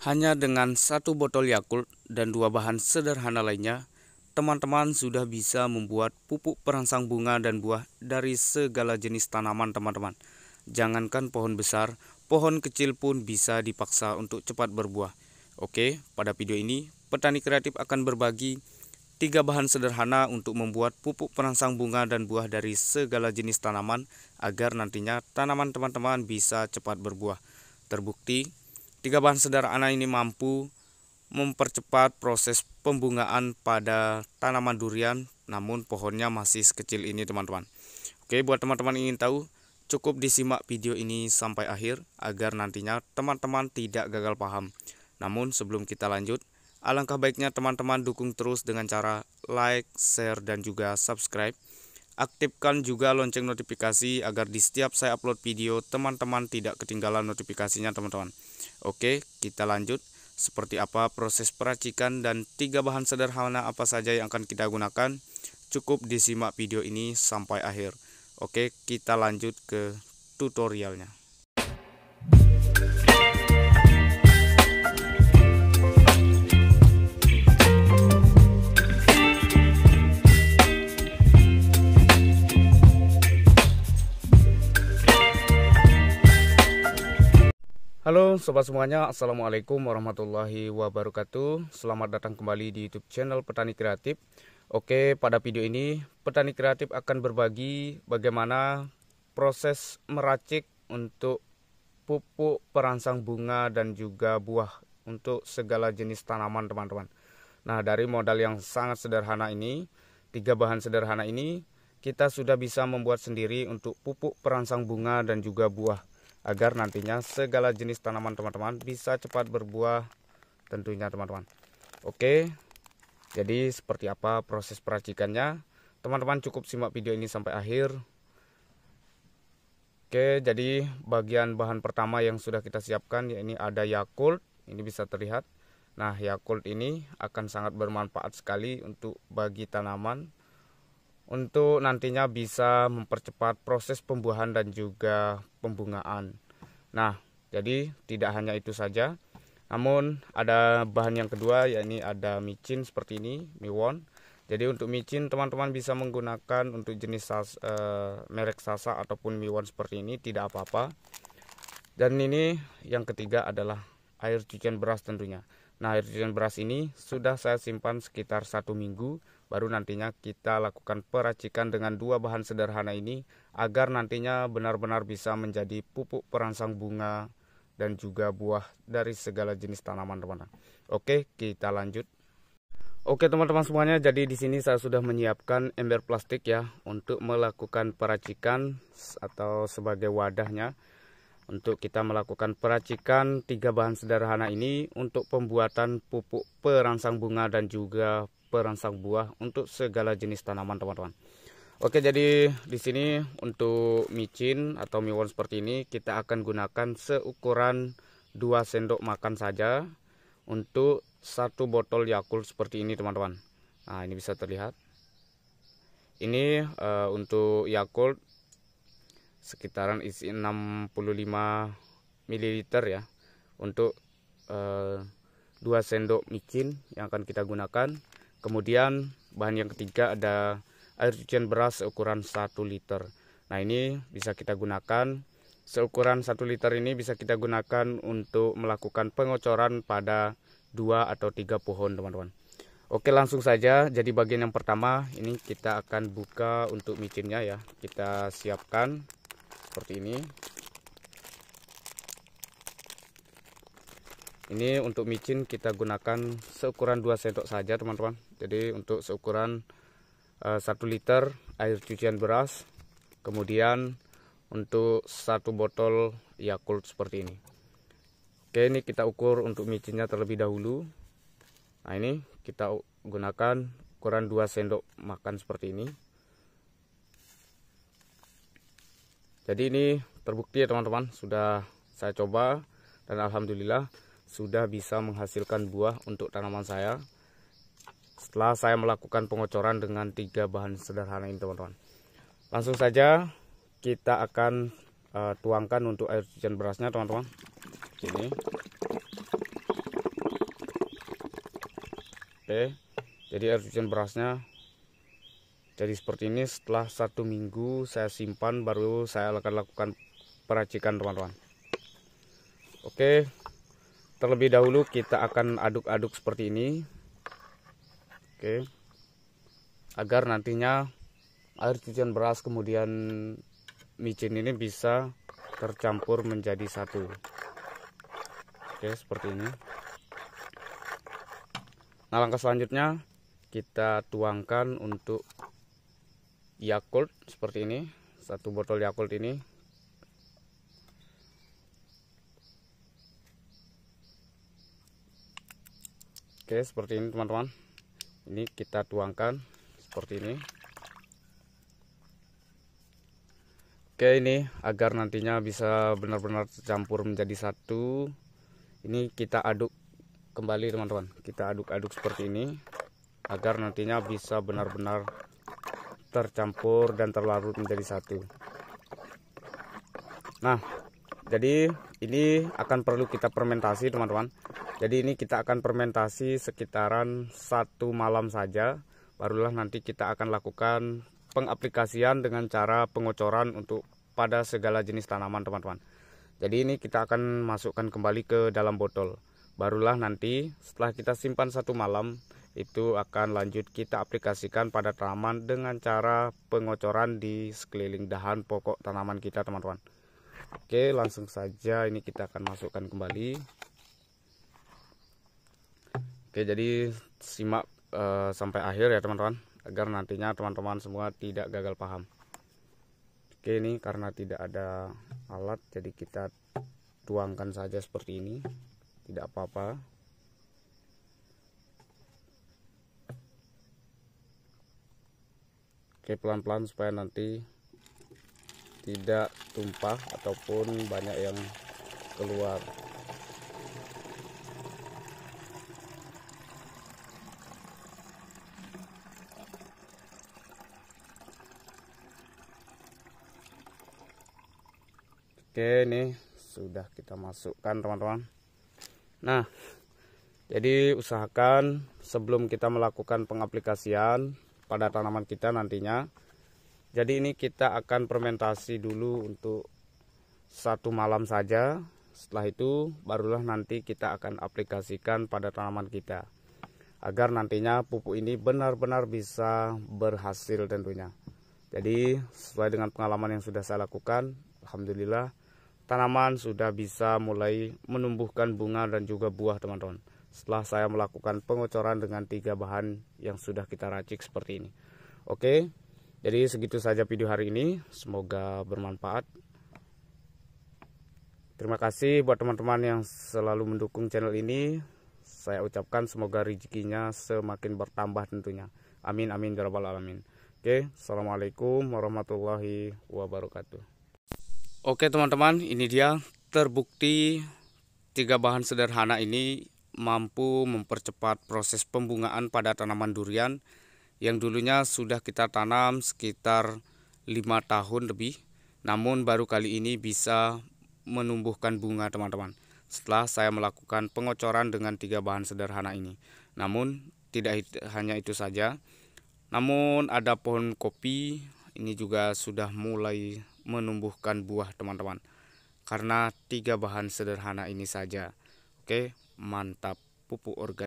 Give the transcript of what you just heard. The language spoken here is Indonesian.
Hanya dengan satu botol Yakult dan dua bahan sederhana lainnya, teman-teman sudah bisa membuat pupuk perangsang bunga dan buah dari segala jenis tanaman teman-teman. Jangankan pohon besar, pohon kecil pun bisa dipaksa untuk cepat berbuah. Oke, pada video ini petani kreatif akan berbagi tiga bahan sederhana untuk membuat pupuk perangsang bunga dan buah dari segala jenis tanaman agar nantinya tanaman teman-teman bisa cepat berbuah. Terbukti Tiga bahan sederhana ini mampu mempercepat proses pembungaan pada tanaman durian namun pohonnya masih sekecil ini teman-teman. Oke, buat teman-teman ingin tahu, cukup disimak video ini sampai akhir agar nantinya teman-teman tidak gagal paham. Namun sebelum kita lanjut, alangkah baiknya teman-teman dukung terus dengan cara like, share, dan juga subscribe Aktifkan juga lonceng notifikasi agar di setiap saya upload video teman-teman tidak ketinggalan notifikasinya teman-teman. Oke, kita lanjut. Seperti apa proses peracikan dan tiga bahan sederhana apa saja yang akan kita gunakan? Cukup disimak video ini sampai akhir. Oke, kita lanjut ke tutorialnya. Halo sobat semuanya, Assalamualaikum warahmatullahi wabarakatuh Selamat datang kembali di youtube channel Petani Kreatif Oke, pada video ini Petani Kreatif akan berbagi bagaimana proses meracik untuk pupuk perangsang bunga dan juga buah Untuk segala jenis tanaman teman-teman Nah, dari modal yang sangat sederhana ini Tiga bahan sederhana ini kita sudah bisa membuat sendiri untuk pupuk perangsang bunga dan juga buah agar nantinya segala jenis tanaman teman-teman bisa cepat berbuah tentunya teman-teman. Oke, jadi seperti apa proses peracikannya? Teman-teman cukup simak video ini sampai akhir. Oke, jadi bagian bahan pertama yang sudah kita siapkan ya ini ada Yakult, ini bisa terlihat. Nah, Yakult ini akan sangat bermanfaat sekali untuk bagi tanaman untuk nantinya bisa mempercepat proses pembuahan dan juga pembungaan. Nah, jadi tidak hanya itu saja, namun ada bahan yang kedua yakni ada micin seperti ini, miwon. Jadi untuk micin teman-teman bisa menggunakan untuk jenis sas, e, merek sasa ataupun miwon seperti ini tidak apa-apa. Dan ini yang ketiga adalah air cucian beras tentunya. Nah, air cucian beras ini sudah saya simpan sekitar satu minggu, baru nantinya kita lakukan peracikan dengan dua bahan sederhana ini agar nantinya benar-benar bisa menjadi pupuk perangsang bunga dan juga buah dari segala jenis tanaman teman-teman. Oke, kita lanjut. Oke teman-teman semuanya, jadi di sini saya sudah menyiapkan ember plastik ya untuk melakukan peracikan atau sebagai wadahnya untuk kita melakukan peracikan tiga bahan sederhana ini untuk pembuatan pupuk perangsang bunga dan juga perangsang buah untuk segala jenis tanaman teman-teman. Oke jadi di sini untuk micin atau miwon seperti ini kita akan gunakan seukuran 2 sendok makan saja untuk satu botol Yakult seperti ini teman-teman. Nah ini bisa terlihat. Ini uh, untuk Yakult sekitaran isi 65 ml ya untuk eh, dua 2 sendok micin yang akan kita gunakan kemudian bahan yang ketiga ada air cucian beras ukuran 1 liter nah ini bisa kita gunakan seukuran 1 liter ini bisa kita gunakan untuk melakukan pengocoran pada dua atau tiga pohon teman-teman Oke langsung saja jadi bagian yang pertama ini kita akan buka untuk micinnya ya kita siapkan seperti ini ini untuk micin kita gunakan seukuran 2 sendok saja teman-teman jadi untuk seukuran uh, eh, 1 liter air cucian beras kemudian untuk satu botol Yakult seperti ini oke ini kita ukur untuk micinnya terlebih dahulu nah ini kita gunakan ukuran 2 sendok makan seperti ini jadi ini terbukti ya teman-teman sudah saya coba dan alhamdulillah sudah bisa menghasilkan buah untuk tanaman saya setelah saya melakukan pengocoran dengan tiga bahan sederhana ini teman-teman langsung saja kita akan uh, tuangkan untuk air cucian berasnya teman-teman Ini, oke jadi air cucian berasnya jadi seperti ini setelah satu minggu saya simpan baru saya akan lakukan peracikan teman-teman oke terlebih dahulu kita akan aduk-aduk seperti ini oke agar nantinya air cucian beras kemudian micin ini bisa tercampur menjadi satu oke seperti ini nah langkah selanjutnya kita tuangkan untuk Yakult seperti ini satu botol Yakult ini oke seperti ini teman-teman ini kita tuangkan seperti ini oke ini agar nantinya bisa benar-benar tercampur menjadi satu ini kita aduk kembali teman-teman kita aduk-aduk seperti ini agar nantinya bisa benar-benar tercampur dan terlarut menjadi satu. Nah, jadi ini akan perlu kita fermentasi teman-teman. Jadi ini kita akan fermentasi sekitaran satu malam saja. Barulah nanti kita akan lakukan pengaplikasian dengan cara pengocoran untuk pada segala jenis tanaman teman-teman. Jadi ini kita akan masukkan kembali ke dalam botol. Barulah nanti setelah kita simpan satu malam itu akan lanjut kita aplikasikan pada tanaman dengan cara pengocoran di sekeliling dahan pokok tanaman kita teman-teman oke langsung saja ini kita akan masukkan kembali oke jadi simak e, sampai akhir ya teman-teman agar nantinya teman-teman semua tidak gagal paham oke ini karena tidak ada alat jadi kita tuangkan saja seperti ini tidak apa-apa pakai pelan-pelan supaya nanti tidak tumpah ataupun banyak yang keluar Oke ini sudah kita masukkan teman-teman Nah jadi usahakan sebelum kita melakukan pengaplikasian pada tanaman kita nantinya. Jadi ini kita akan fermentasi dulu untuk satu malam saja. Setelah itu barulah nanti kita akan aplikasikan pada tanaman kita. Agar nantinya pupuk ini benar-benar bisa berhasil tentunya. Jadi sesuai dengan pengalaman yang sudah saya lakukan, alhamdulillah tanaman sudah bisa mulai menumbuhkan bunga dan juga buah teman-teman setelah saya melakukan pengocoran dengan tiga bahan yang sudah kita racik seperti ini. Oke, jadi segitu saja video hari ini. Semoga bermanfaat. Terima kasih buat teman-teman yang selalu mendukung channel ini. Saya ucapkan semoga rezekinya semakin bertambah tentunya. Amin amin jarabal ya alamin. Oke, assalamualaikum warahmatullahi wabarakatuh. Oke teman-teman, ini dia terbukti tiga bahan sederhana ini mampu mempercepat proses pembungaan pada tanaman durian yang dulunya sudah kita tanam sekitar lima tahun lebih namun baru kali ini bisa menumbuhkan bunga teman-teman setelah saya melakukan pengocoran dengan tiga bahan sederhana ini namun tidak hanya itu saja namun ada pohon kopi ini juga sudah mulai menumbuhkan buah teman-teman karena tiga bahan sederhana ini saja oke mantap pupuk organik